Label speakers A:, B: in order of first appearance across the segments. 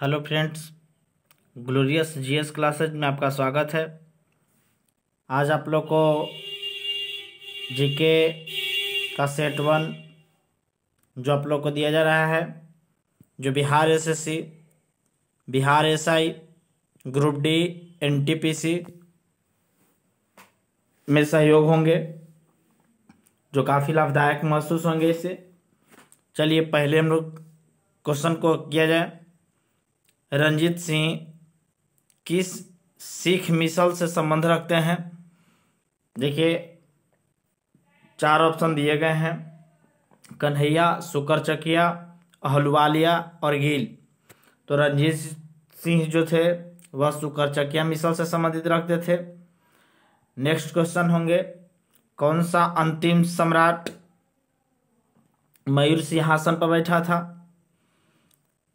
A: hello friends glorious GS classes में आपका स्वागत है आज आप लोग को जीके का सेट वन जो आप लोग को दिया जा रहा है जो Bihar SSC Bihar SI group D NTPC में सहयोग होंगे जो काफ़ी लाभदायक महसूस होंगे इससे चलिए पहले हम लोग क्वेश्चन को किया जाए रंजीत सिंह किस सिख मिसल से संबंध रखते हैं देखिए चार ऑप्शन दिए गए हैं कन्हैया शुकर चकिया अहलवालिया और गिल तो रंजीत सिंह जो थे वह शुकर चकिया मिसल से संबंधित रखते थे नेक्स्ट क्वेश्चन होंगे कौन सा अंतिम सम्राट मयूर सिंहासन पर बैठा था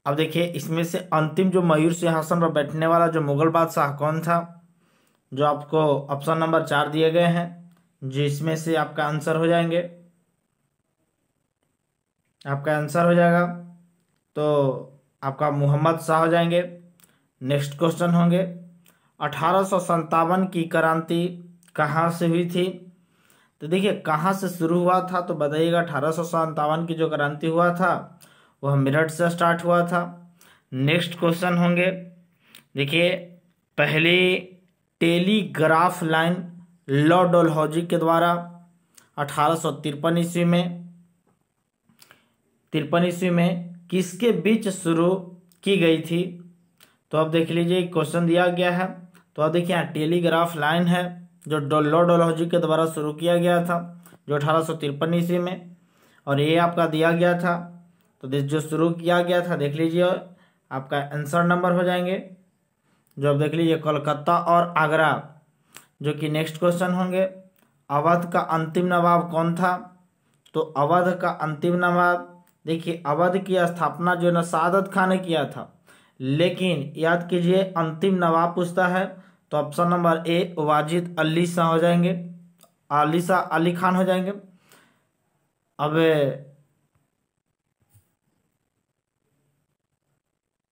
A: अब देखिए इसमें से अंतिम जो मयूर सिंहासन पर बैठने वाला जो मुगल बादशाह कौन था जो आपको ऑप्शन नंबर चार दिए गए हैं जिसमें से आपका आंसर हो जाएंगे आपका आंसर हो जाएगा तो आपका मोहम्मद शाह हो जाएंगे नेक्स्ट क्वेश्चन होंगे अठारह की क्रांति कहाँ से हुई थी तो देखिए कहाँ से शुरू हुआ था तो बताइएगा अठारह की जो क्रांति हुआ था वह मेरठ से स्टार्ट हुआ था नेक्स्ट क्वेश्चन होंगे देखिए पहले टेलीग्राफ लाइन लॉर्ड डोलहौजी के द्वारा अठारह ईस्वी में तिरपन ईस्वी में किसके बीच शुरू की गई थी तो अब देख लीजिए क्वेश्चन दिया गया है तो अब देखिए यहाँ टेलीग्राफ लाइन है जो डोलो डोलॉजी के द्वारा शुरू किया गया था जो अठारह ईस्वी में और ये आपका दिया गया था तो जो शुरू किया गया था देख लीजिए आपका आंसर नंबर हो जाएंगे जो आप देख लीजिए कोलकाता और आगरा जो कि नेक्स्ट क्वेश्चन होंगे अवध का अंतिम नवाब कौन था तो अवध का अंतिम नवाब देखिए अवध की स्थापना जो है ना सादत खान ने किया था लेकिन याद कीजिए अंतिम नवाब पूछता है तो option number A Wajid Ali Shah हो जाएंगे अली शाह अली खान हो जाएंगे अब